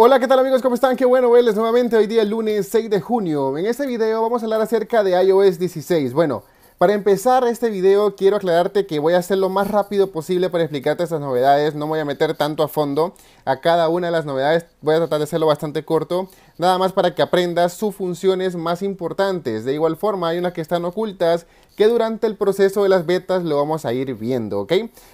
Hola, ¿qué tal amigos? ¿Cómo están? Qué bueno verles nuevamente hoy día, lunes 6 de junio. En este video vamos a hablar acerca de iOS 16. Bueno, para empezar este video quiero aclararte que voy a hacer lo más rápido posible para explicarte estas novedades. No voy a meter tanto a fondo a cada una de las novedades. Voy a tratar de hacerlo bastante corto. Nada más para que aprendas sus funciones más importantes. De igual forma hay unas que están ocultas que durante el proceso de las betas lo vamos a ir viendo, ¿ok?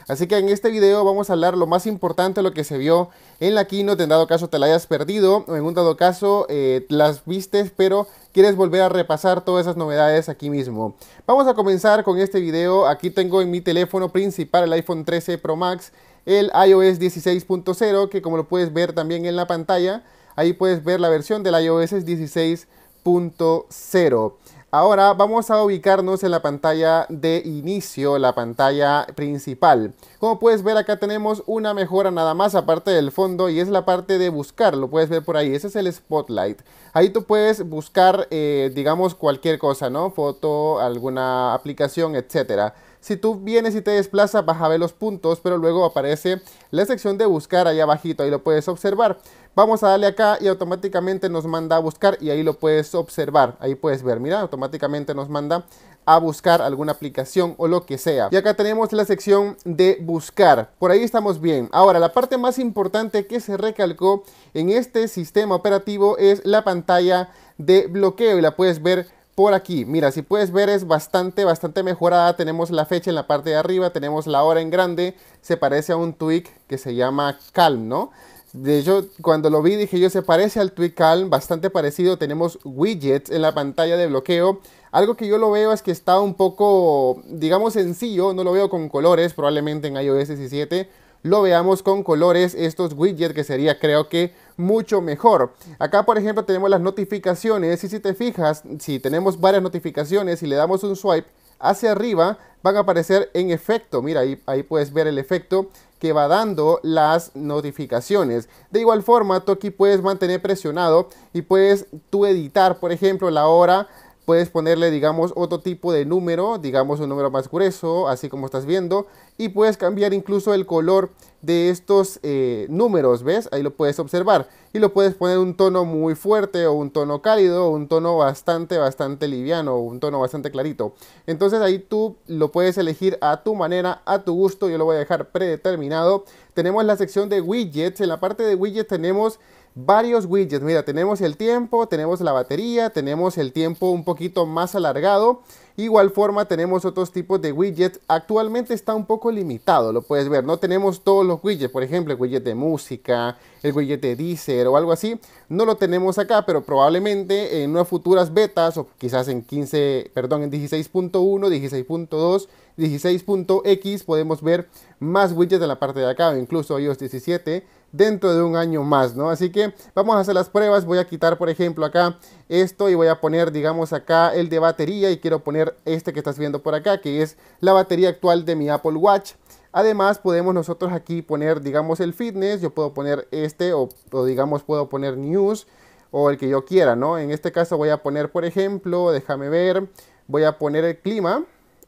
Así que en este video vamos a hablar lo más importante, lo que se vio en la keynote, en dado caso te la hayas perdido, o en un dado caso eh, las vistes, pero quieres volver a repasar todas esas novedades aquí mismo. Vamos a comenzar con este video, aquí tengo en mi teléfono principal el iPhone 13 Pro Max, el iOS 16.0, que como lo puedes ver también en la pantalla, ahí puedes ver la versión del iOS 16.0. Ahora vamos a ubicarnos en la pantalla de inicio, la pantalla principal. Como puedes ver acá tenemos una mejora nada más aparte del fondo y es la parte de buscar, lo puedes ver por ahí, ese es el spotlight. Ahí tú puedes buscar eh, digamos cualquier cosa, ¿no? Foto, alguna aplicación, etcétera. Si tú vienes y te desplazas vas a ver los puntos, pero luego aparece la sección de buscar allá abajito, ahí lo puedes observar. Vamos a darle acá y automáticamente nos manda a buscar y ahí lo puedes observar. Ahí puedes ver, mira, automáticamente nos manda a buscar alguna aplicación o lo que sea. Y acá tenemos la sección de buscar. Por ahí estamos bien. Ahora, la parte más importante que se recalcó en este sistema operativo es la pantalla de bloqueo y la puedes ver por aquí. Mira, si puedes ver es bastante, bastante mejorada. Tenemos la fecha en la parte de arriba, tenemos la hora en grande. Se parece a un tweak que se llama Calm, ¿no? De hecho, cuando lo vi dije yo, se parece al Twicalm, bastante parecido. Tenemos widgets en la pantalla de bloqueo. Algo que yo lo veo es que está un poco, digamos, sencillo. No lo veo con colores, probablemente en iOS 17 lo veamos con colores estos widgets que sería creo que mucho mejor. Acá por ejemplo tenemos las notificaciones y si te fijas, si tenemos varias notificaciones y le damos un swipe hacia arriba, van a aparecer en efecto. Mira, ahí, ahí puedes ver el efecto que va dando las notificaciones. De igual forma, tú aquí puedes mantener presionado y puedes tú editar, por ejemplo, la hora puedes ponerle digamos otro tipo de número, digamos un número más grueso, así como estás viendo, y puedes cambiar incluso el color de estos eh, números, ¿ves? Ahí lo puedes observar y lo puedes poner un tono muy fuerte o un tono cálido o un tono bastante, bastante liviano o un tono bastante clarito. Entonces ahí tú lo puedes elegir a tu manera, a tu gusto, yo lo voy a dejar predeterminado. Tenemos la sección de widgets, en la parte de widgets tenemos varios widgets. Mira, tenemos el tiempo, tenemos la batería, tenemos el tiempo un poquito más alargado. Igual forma tenemos otros tipos de widgets. Actualmente está un poco limitado, lo puedes ver. No tenemos todos los widgets, por ejemplo, el widget de música, el widget de Deezer o algo así. No lo tenemos acá, pero probablemente en unas futuras betas o quizás en 15, perdón, en 16.1, 16.2, 16.x podemos ver más widgets en la parte de acá o incluso iOS 17 dentro de un año más, ¿no? Así que vamos a hacer las pruebas, voy a quitar por ejemplo acá esto y voy a poner digamos acá el de batería y quiero poner este que estás viendo por acá que es la batería actual de mi Apple Watch. Además podemos nosotros aquí poner digamos el fitness, yo puedo poner este o, digamos puedo poner news o el que yo quiera, ¿no? En este caso voy a poner por ejemplo, déjame ver, voy a poner el clima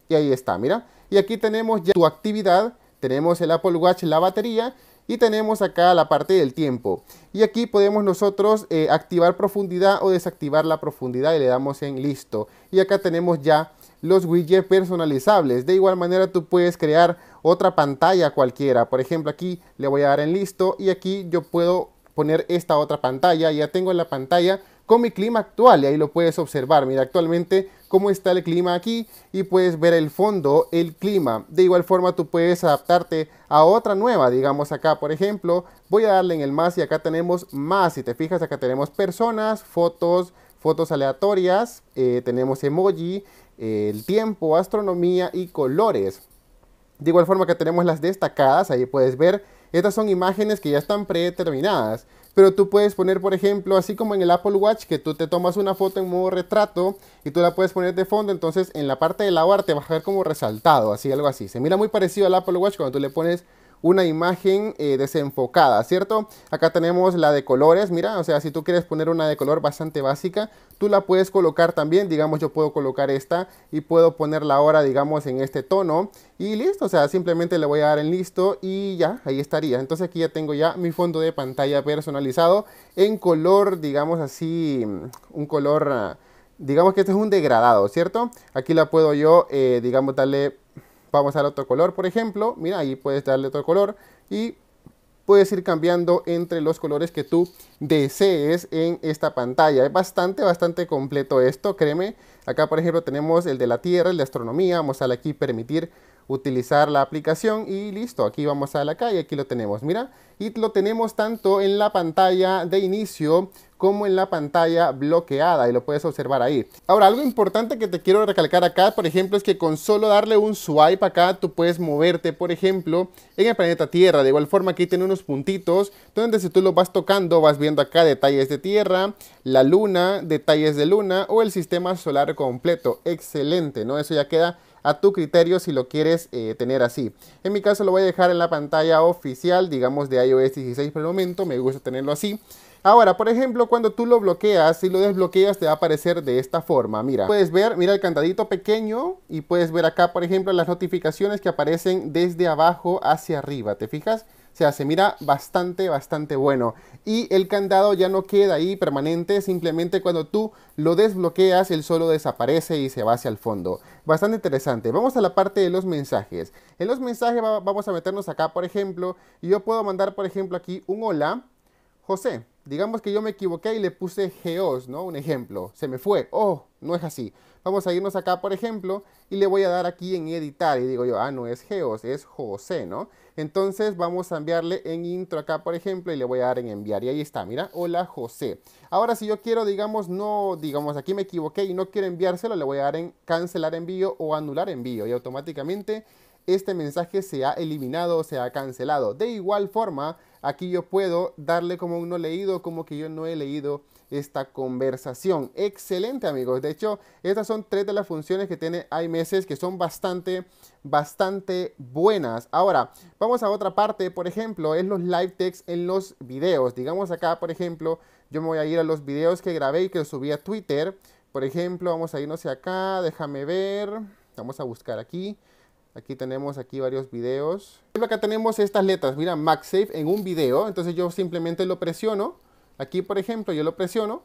y ahí está, mira. Y aquí tenemos ya tu actividad, tenemos el Apple Watch, la batería y tenemos acá la parte del tiempo y aquí podemos nosotros eh, activar profundidad o desactivar la profundidad y le damos en listo y acá tenemos ya los widgets personalizables de igual manera tú puedes crear otra pantalla cualquiera por ejemplo aquí le voy a dar en listo y aquí yo puedo poner esta otra pantalla ya tengo en la pantalla con mi clima actual y ahí lo puedes observar. Mira actualmente cómo está el clima aquí y puedes ver el fondo, el clima. De igual forma tú puedes adaptarte a otra nueva, digamos acá por ejemplo, voy a darle en el más y acá tenemos más. Si te fijas acá tenemos personas, fotos, fotos aleatorias, eh, tenemos emoji, el tiempo, astronomía y colores. De igual forma que tenemos las destacadas, ahí puedes ver, estas son imágenes que ya están predeterminadas. Pero tú puedes poner, por ejemplo, así como en el Apple Watch, que tú te tomas una foto en modo retrato y tú la puedes poner de fondo, entonces en la parte de la barra te vas a ver como resaltado, así, algo así. Se mira muy parecido al Apple Watch cuando tú le pones una imagen eh, desenfocada, ¿cierto? Acá tenemos la de colores, mira, o sea, si tú quieres poner una de color bastante básica, tú la puedes colocar también, digamos yo puedo colocar esta y puedo ponerla ahora, digamos, en este tono y listo, o sea, simplemente le voy a dar en listo y ya, ahí estaría. Entonces aquí ya tengo ya mi fondo de pantalla personalizado en color, digamos así, mm, un color... Ah, digamos que este es un degradado, ¿cierto? Aquí la puedo yo, eh, digamos, darle vamos a dar otro color, por ejemplo, mira, ahí puedes darle otro color y puedes ir cambiando entre los colores que tú desees en esta pantalla. Es bastante, bastante completo esto, créeme. Acá, por ejemplo, tenemos el de la Tierra, el de Astronomía. Vamos a darle aquí permitir utilizar la aplicación y listo, aquí vamos a la calle, aquí lo tenemos, mira, y lo tenemos tanto en la pantalla de inicio como en la pantalla bloqueada y lo puedes observar ahí. Ahora, algo importante que te quiero recalcar acá, por ejemplo, es que con solo darle un swipe acá, tú puedes moverte, por ejemplo, en el planeta Tierra. De igual forma, aquí tiene unos puntitos donde si tú lo vas tocando, vas viendo acá detalles de Tierra, la Luna, detalles de Luna o el sistema solar completo. Excelente, ¿no? Eso ya queda a tu criterio si lo quieres eh, tener así. En mi caso lo voy a dejar en la pantalla oficial, digamos de iOS 16 por el momento, me gusta tenerlo así. Ahora, por ejemplo, cuando tú lo bloqueas y si lo desbloqueas, te va a aparecer de esta forma. Mira, puedes ver, mira el candadito pequeño y puedes ver acá, por ejemplo, las notificaciones que aparecen desde abajo hacia arriba. ¿Te fijas? O sea, se mira bastante, bastante bueno. Y el candado ya no queda ahí permanente, simplemente cuando tú lo desbloqueas, él solo desaparece y se va hacia el fondo. Bastante interesante. Vamos a la parte de los mensajes. En los mensajes vamos a meternos acá, por ejemplo, y yo puedo mandar, por ejemplo, aquí un hola, José digamos que yo me equivoqué y le puse geos, ¿no? Un ejemplo, se me fue, oh, no es así. Vamos a irnos acá, por ejemplo, y le voy a dar aquí en editar y digo yo, ah, no es geos, es José, ¿no? Entonces vamos a enviarle en intro acá, por ejemplo, y le voy a dar en enviar y ahí está, mira, hola José. Ahora si yo quiero, digamos, no, digamos, aquí me equivoqué y no quiero enviárselo, le voy a dar en cancelar envío o anular envío y automáticamente este mensaje se ha eliminado o se ha cancelado. De igual forma, aquí yo puedo darle como un no leído, como que yo no he leído esta conversación. Excelente amigos. De hecho, estas son tres de las funciones que tiene iMessage que son bastante, bastante buenas. Ahora, vamos a otra parte, por ejemplo, es los live text en los videos. Digamos acá, por ejemplo, yo me voy a ir a los videos que grabé y que subí a Twitter. Por ejemplo, vamos a irnos acá, déjame ver, vamos a buscar aquí. Aquí tenemos aquí varios videos. Acá tenemos estas letras, mira, MagSafe en un video. Entonces yo simplemente lo presiono. Aquí, por ejemplo, yo lo presiono.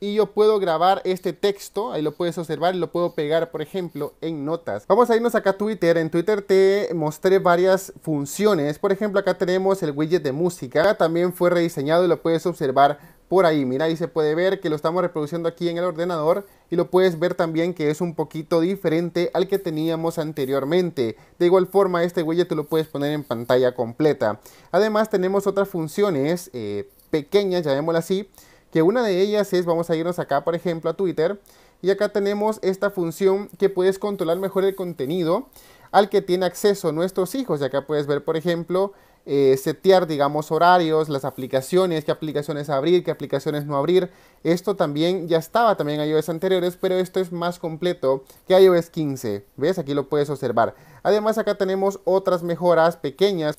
Y yo puedo grabar este texto, ahí lo puedes observar, y lo puedo pegar, por ejemplo, en notas. Vamos a irnos acá a Twitter. En Twitter te mostré varias funciones. Por ejemplo, acá tenemos el widget de música. también fue rediseñado y lo puedes observar por ahí. Mira, ahí se puede ver que lo estamos reproduciendo aquí en el ordenador y lo puedes ver también que es un poquito diferente al que teníamos anteriormente. De igual forma, este widget tú lo puedes poner en pantalla completa. Además, tenemos otras funciones eh, pequeñas, llamémoslas así, que una de ellas es, vamos a irnos acá, por ejemplo, a Twitter. Y acá tenemos esta función que puedes controlar mejor el contenido al que tiene acceso nuestros hijos. Y acá puedes ver, por ejemplo, eh, setear, digamos, horarios, las aplicaciones, qué aplicaciones abrir, qué aplicaciones no abrir. Esto también ya estaba también en iOS anteriores, pero esto es más completo que iOS 15. ¿Ves? Aquí lo puedes observar. Además, acá tenemos otras mejoras pequeñas.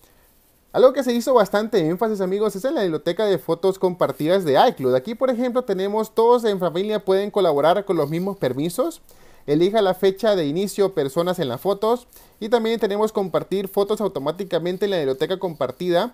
Algo que se hizo bastante énfasis amigos es en la biblioteca de fotos compartidas de iCloud. Aquí por ejemplo tenemos todos en familia pueden colaborar con los mismos permisos. Elija la fecha de inicio, personas en las fotos. Y también tenemos compartir fotos automáticamente en la biblioteca compartida.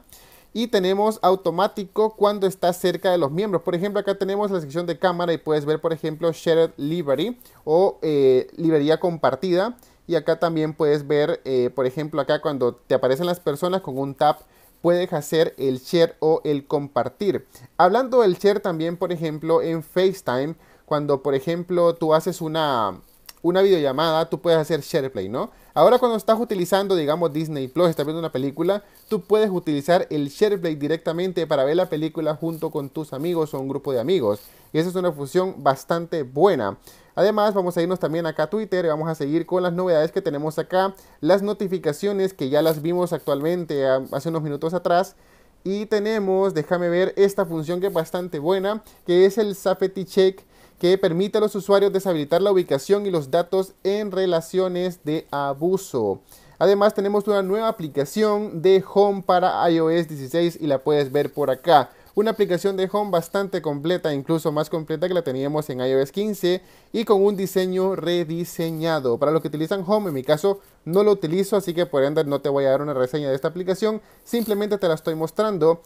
Y tenemos automático cuando estás cerca de los miembros. Por ejemplo, acá tenemos la sección de cámara y puedes ver, por ejemplo, Shared Library o eh, librería compartida. Y acá también puedes ver, eh, por ejemplo, acá cuando te aparecen las personas con un tab puedes hacer el share o el compartir. Hablando del share también, por ejemplo, en FaceTime, cuando por ejemplo tú haces una, una videollamada, tú puedes hacer SharePlay, ¿no? Ahora cuando estás utilizando, digamos, Disney Plus, estás viendo una película, tú puedes utilizar el SharePlay directamente para ver la película junto con tus amigos o un grupo de amigos. Y esa es una función bastante buena. Además, vamos a irnos también acá a Twitter y vamos a seguir con las novedades que tenemos acá, las notificaciones que ya las vimos actualmente ah, hace unos minutos atrás. Y tenemos, déjame ver, esta función que es bastante buena, que es el Safety Check que permite a los usuarios deshabilitar la ubicación y los datos en relaciones de abuso. Además tenemos una nueva aplicación de Home para iOS 16 y la puedes ver por acá. Una aplicación de Home bastante completa, incluso más completa que la teníamos en iOS 15 y con un diseño rediseñado. Para los que utilizan Home, en mi caso no lo utilizo, así que por ende no te voy a dar una reseña de esta aplicación, simplemente te la estoy mostrando.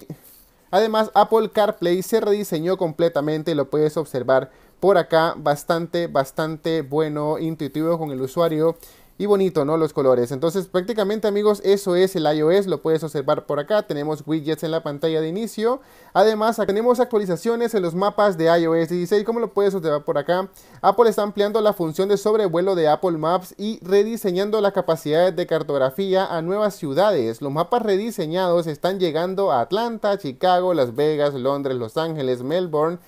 Además, Apple CarPlay se rediseñó completamente y lo puedes observar por acá. Bastante, bastante bueno, intuitivo con el usuario y bonito, ¿no? Los colores. Entonces, prácticamente, amigos, eso es el iOS. Lo puedes observar por acá. Tenemos widgets en la pantalla de inicio. Además, tenemos actualizaciones en los mapas de iOS 16, ¿Cómo lo puedes observar por acá. Apple está ampliando la función de sobrevuelo de Apple Maps y rediseñando las capacidades de cartografía a nuevas ciudades. Los mapas rediseñados están llegando a Atlanta, Chicago, Las Vegas, Londres, Los Ángeles, Melbourne.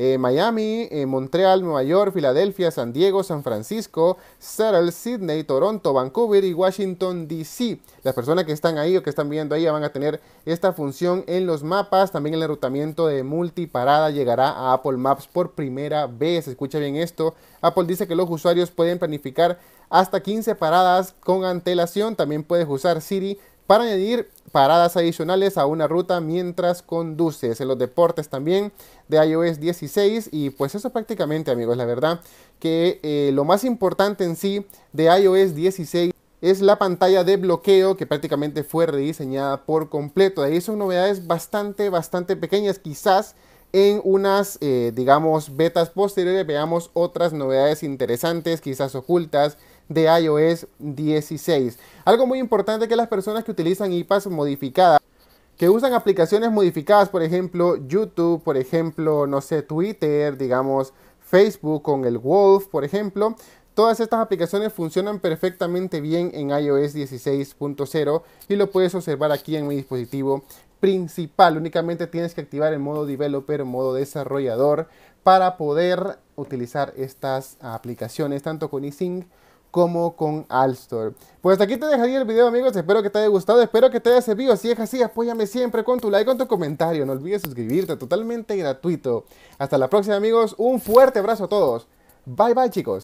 Eh, Miami, eh, Montreal, Nueva York, Filadelfia, San Diego, San Francisco, Seattle, Sydney, Toronto, Vancouver y Washington, D.C. Las personas que están ahí o que están viendo ahí van a tener esta función en los mapas. También el enrutamiento de multiparada llegará a Apple Maps por primera vez. Escucha bien esto. Apple dice que los usuarios pueden planificar hasta 15 paradas con antelación. También puedes usar Siri para añadir paradas adicionales a una ruta mientras conduces. En los deportes también de iOS 16 y pues eso prácticamente amigos, la verdad que eh, lo más importante en sí de iOS 16 es la pantalla de bloqueo que prácticamente fue rediseñada por completo. De ahí son novedades bastante, bastante pequeñas. Quizás en unas, eh, digamos, betas posteriores veamos otras novedades interesantes, quizás ocultas, de iOS 16. Algo muy importante que las personas que utilizan IPAS modificadas, que usan aplicaciones modificadas, por ejemplo, YouTube, por ejemplo, no sé, Twitter, digamos, Facebook con el Wolf, por ejemplo, Todas estas aplicaciones funcionan perfectamente bien en iOS 16.0 y lo puedes observar aquí en mi dispositivo principal. Únicamente tienes que activar el modo developer, modo desarrollador, para poder utilizar estas aplicaciones, tanto con eSync como con Alstor Pues hasta aquí te dejaría el video amigos, espero que te haya gustado, espero que te haya servido, si es así apóyame siempre con tu like, con tu comentario, no olvides suscribirte, totalmente gratuito. Hasta la próxima amigos, un fuerte abrazo a todos, bye bye chicos.